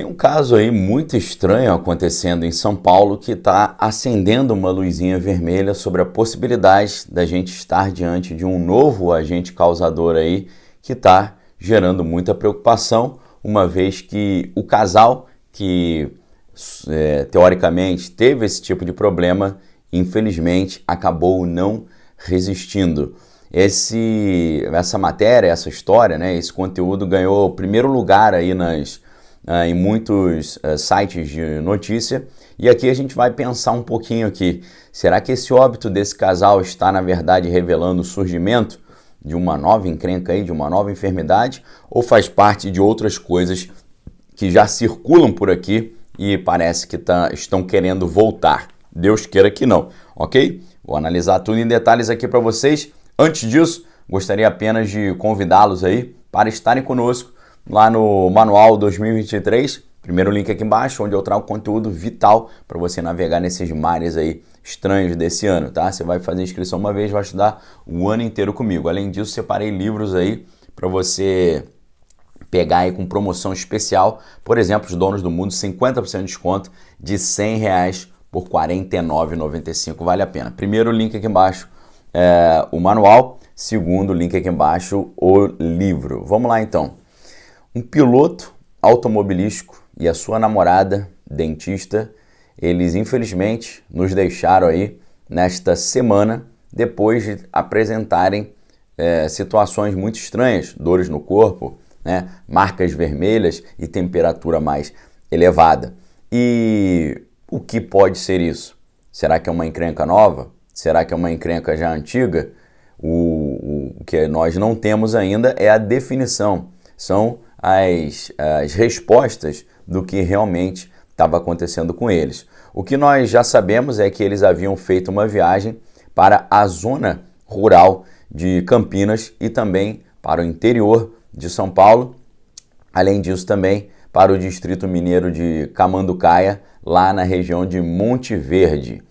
Tem um caso aí muito estranho acontecendo em São Paulo que está acendendo uma luzinha vermelha sobre a possibilidade da gente estar diante de um novo agente causador aí que está gerando muita preocupação, uma vez que o casal que é, teoricamente teve esse tipo de problema, infelizmente acabou não resistindo. Esse, essa matéria, essa história, né, esse conteúdo ganhou primeiro lugar aí nas uh, em muitos uh, sites de notícia. E aqui a gente vai pensar um pouquinho aqui. Será que esse óbito desse casal está, na verdade, revelando o surgimento de uma nova encrenca aí, de uma nova enfermidade, ou faz parte de outras coisas que já circulam por aqui e parece que tá, estão querendo voltar? Deus queira que não, ok? Vou analisar tudo em detalhes aqui para vocês. Antes disso, gostaria apenas de convidá-los aí para estarem conosco lá no Manual 2023. Primeiro link aqui embaixo, onde eu trago conteúdo vital para você navegar nesses mares aí estranhos desse ano, tá? Você vai fazer inscrição uma vez, vai estudar o ano inteiro comigo. Além disso, separei livros aí para você pegar aí com promoção especial. Por exemplo, os donos do mundo, 50% de desconto de 100 reais por R$ 49,95. Vale a pena. Primeiro link aqui embaixo, é, o manual. Segundo link aqui embaixo, o livro. Vamos lá então. Um piloto automobilístico e a sua namorada, dentista, eles infelizmente nos deixaram aí nesta semana depois de apresentarem é, situações muito estranhas, dores no corpo, né, marcas vermelhas e temperatura mais elevada. E o que pode ser isso? Será que é uma encrenca nova? Será que é uma encrenca já antiga? o, o que nós não temos ainda é a definição. São as, as respostas do que realmente estava acontecendo com eles. O que nós já sabemos é que eles haviam feito uma viagem para a zona rural de Campinas e também para o interior de São Paulo, além disso também para o distrito mineiro de Camanducaia, lá na região de Monte Verde.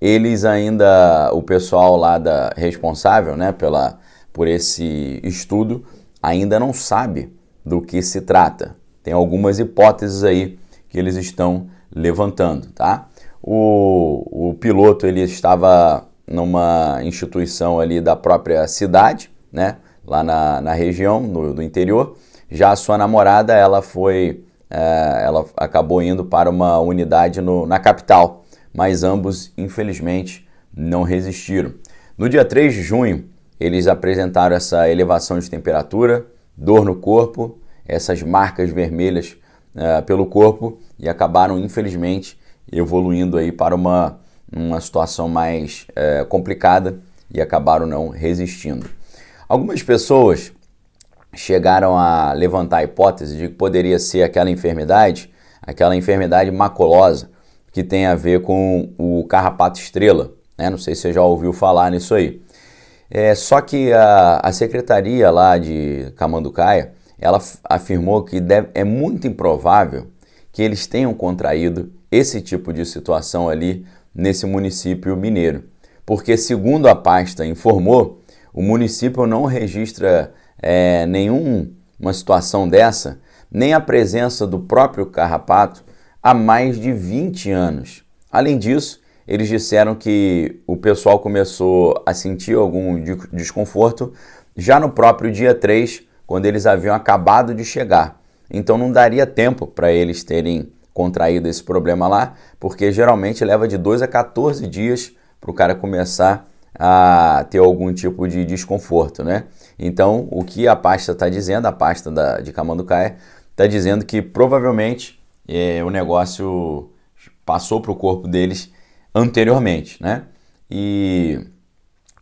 Eles ainda, o pessoal lá da responsável, né, pela por esse estudo, ainda não sabe do que se trata. Tem algumas hipóteses aí que eles estão levantando, tá? O, o piloto ele estava numa instituição ali da própria cidade, né? Lá na, na região, no, do interior. Já a sua namorada, ela foi, é, ela acabou indo para uma unidade no, na capital, mas ambos, infelizmente, não resistiram. No dia 3 de junho, eles apresentaram essa elevação de temperatura, dor no corpo, essas marcas vermelhas uh, pelo corpo e acabaram, infelizmente, evoluindo aí para uma, uma situação mais uh, complicada e acabaram não resistindo. Algumas pessoas chegaram a levantar a hipótese de que poderia ser aquela enfermidade, aquela enfermidade maculosa, que tem a ver com o carrapato estrela. Né? Não sei se você já ouviu falar nisso aí. É, só que a, a secretaria lá de Camanducaia, ela afirmou que deve, é muito improvável que eles tenham contraído esse tipo de situação ali nesse município mineiro. Porque, segundo a pasta informou, o município não registra é, nenhuma situação dessa, nem a presença do próprio carrapato há mais de 20 anos. Além disso, eles disseram que o pessoal começou a sentir algum desconforto já no próprio dia 3, quando eles haviam acabado de chegar. Então não daria tempo para eles terem contraído esse problema lá, porque geralmente leva de 2 a 14 dias para o cara começar a ter algum tipo de desconforto, né? Então, o que a pasta está dizendo, a pasta da, de Camanducaia, está dizendo que provavelmente é, o negócio passou para o corpo deles anteriormente, né? E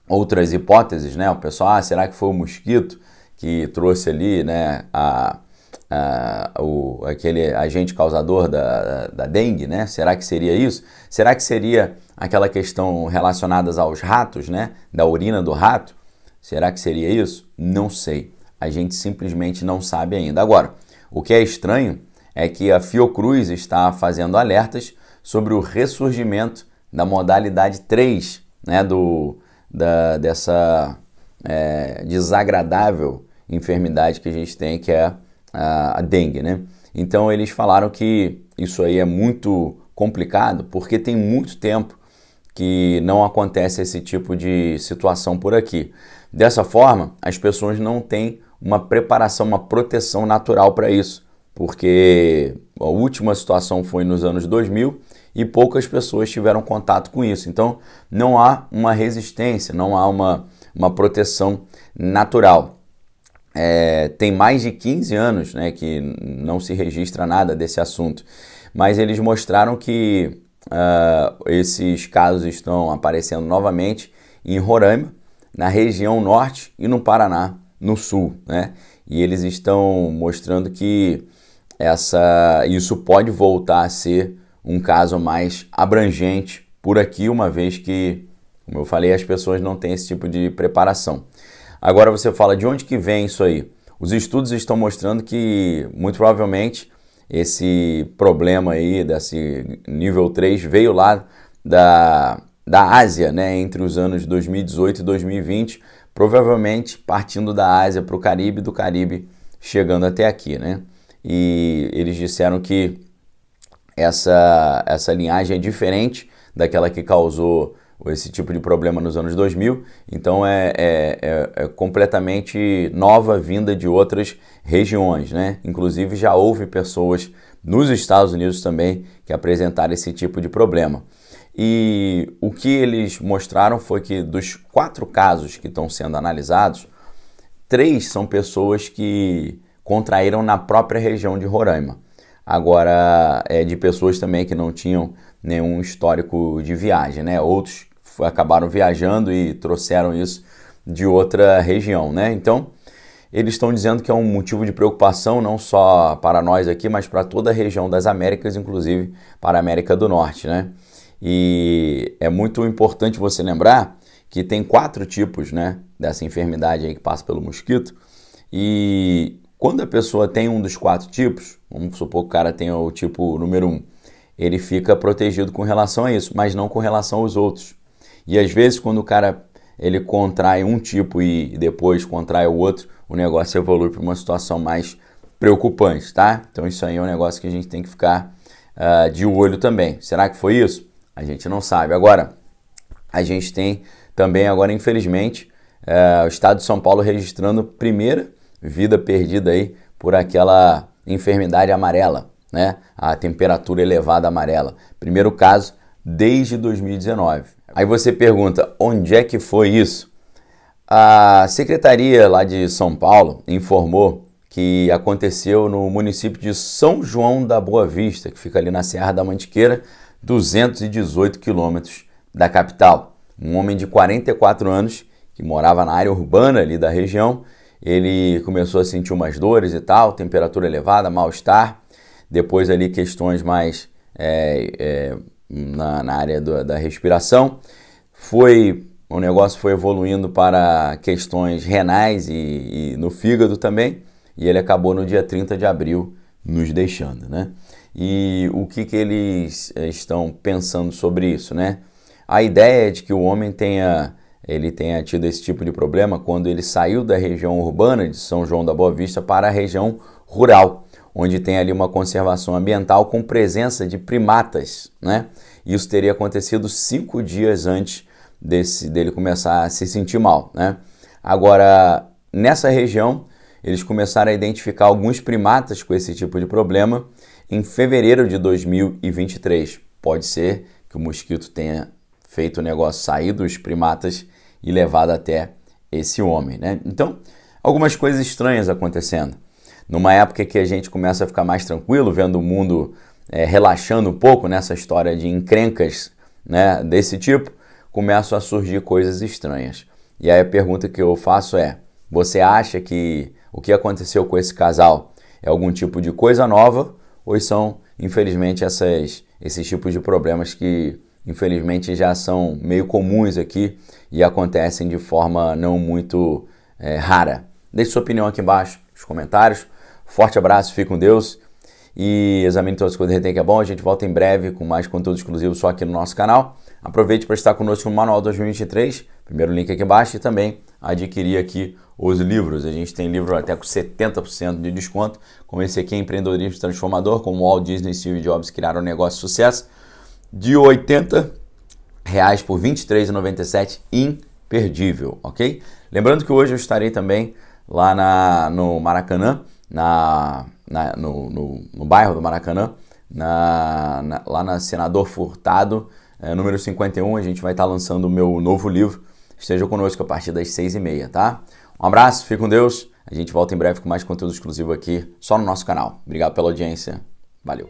outras hipóteses, né? O pessoal, ah, será que foi o mosquito que trouxe ali, né, a, a o, aquele agente causador da, da dengue, né? Será que seria isso? Será que seria aquela questão relacionadas aos ratos, né? Da urina do rato? Será que seria isso? Não sei. A gente simplesmente não sabe ainda. Agora, o que é estranho é que a Fiocruz está fazendo alertas sobre o ressurgimento da modalidade 3 né, do, da, dessa é, desagradável enfermidade que a gente tem, que é a, a dengue. Né? Então eles falaram que isso aí é muito complicado porque tem muito tempo que não acontece esse tipo de situação por aqui. Dessa forma, as pessoas não têm uma preparação, uma proteção natural para isso, porque a última situação foi nos anos 2000 e poucas pessoas tiveram contato com isso. Então, não há uma resistência, não há uma, uma proteção natural. É, tem mais de 15 anos né, que não se registra nada desse assunto, mas eles mostraram que uh, esses casos estão aparecendo novamente em Roraima, na região norte e no Paraná, no sul. Né? E eles estão mostrando que essa, isso pode voltar a ser um caso mais abrangente por aqui, uma vez que, como eu falei, as pessoas não têm esse tipo de preparação. Agora você fala de onde que vem isso aí? Os estudos estão mostrando que muito provavelmente esse problema aí desse nível 3 veio lá da, da Ásia, né, entre os anos 2018 e 2020, provavelmente partindo da Ásia para o Caribe, do Caribe chegando até aqui, né? E eles disseram que essa, essa linhagem é diferente daquela que causou esse tipo de problema nos anos 2000, então é, é, é, é, completamente nova vinda de outras regiões, né? Inclusive já houve pessoas nos Estados Unidos também que apresentaram esse tipo de problema. E o que eles mostraram foi que dos quatro casos que estão sendo analisados, três são pessoas que contraíram na própria região de Roraima. Agora, é, de pessoas também que não tinham nenhum histórico de viagem, né? Outros acabaram viajando e trouxeram isso de outra região, né? Então, eles estão dizendo que é um motivo de preocupação não só para nós aqui, mas para toda a região das Américas, inclusive para a América do Norte, né? E é muito importante você lembrar que tem quatro tipos, né, dessa enfermidade aí que passa pelo mosquito. E quando a pessoa tem um dos quatro tipos, Vamos supor que o cara tenha o tipo número 1. Um. Ele fica protegido com relação a isso, mas não com relação aos outros. E às vezes, quando o cara ele contrai um tipo e depois contrai o outro, o negócio evolui para uma situação mais preocupante, tá? Então isso aí é um negócio que a gente tem que ficar uh, de olho também. Será que foi isso? A gente não sabe. Agora, a gente tem também agora, infelizmente, uh, o estado de São Paulo registrando primeira vida perdida aí por aquela enfermidade amarela, né? A temperatura elevada amarela. Primeiro caso desde 2019. Aí você pergunta, onde é que foi isso? A secretaria lá de São Paulo informou que aconteceu no município de São João da Boa Vista, que fica ali na Serra da Mantiqueira, 218 quilômetros da capital. Um homem de 44 anos que morava na área urbana ali da região ele começou a sentir umas dores e tal, temperatura elevada, mal-estar, depois ali questões mais é, é, na, na, área do, da respiração. Foi o negócio foi evoluindo para questões renais e, e, no fígado também, e ele acabou no dia 30 de abril nos deixando, né? E o que, que eles é, estão pensando sobre isso, né? A ideia é de que o homem tenha ele tenha tido esse tipo de problema quando ele saiu da região urbana de São João da Boa Vista para a região rural, onde tem ali uma conservação ambiental com presença de primatas, né? Isso teria acontecido cinco dias antes desse, dele começar a se sentir mal, né? Agora, nessa região, eles começaram a identificar alguns primatas com esse tipo de problema em fevereiro de 2023. Pode ser que o mosquito tenha feito o negócio sair dos primatas e levado até esse homem, né? Então, algumas coisas estranhas acontecendo. Numa época que a gente começa a ficar mais tranquilo, vendo o mundo é, relaxando um pouco nessa história de encrencas né, desse tipo, começam a surgir coisas estranhas. E aí a pergunta que eu faço é: você acha que o que aconteceu com esse casal é algum tipo de coisa nova ou são, infelizmente, essas, esses tipos de problemas que infelizmente já são meio comuns aqui e acontecem de forma não muito é, rara. Deixe sua opinião aqui embaixo nos comentários. Forte abraço, fique com Deus e examine todas as coisas que tem que é bom. A gente volta em breve com mais conteúdo exclusivo só aqui no nosso canal. Aproveite para estar conosco no Manual 2023, primeiro link aqui embaixo, e também adquirir aqui os livros. A gente tem livro até com 70% de desconto, como esse aqui, Empreendedorismo Transformador, como Walt Disney e Steve Jobs criaram um negócio de sucesso de 80 reais por R$ 23,97, imperdível, ok? Lembrando que hoje eu estarei também lá na, no Maracanã, na, na no, no, no, bairro do Maracanã, na, na, lá na Senador Furtado, é, número 51, a gente vai estar lançando o meu novo livro. Esteja conosco a partir das 6h30, tá? Um abraço, fique com Deus. A gente volta em breve com mais conteúdo exclusivo aqui, só no nosso canal. Obrigado pela audiência. Valeu.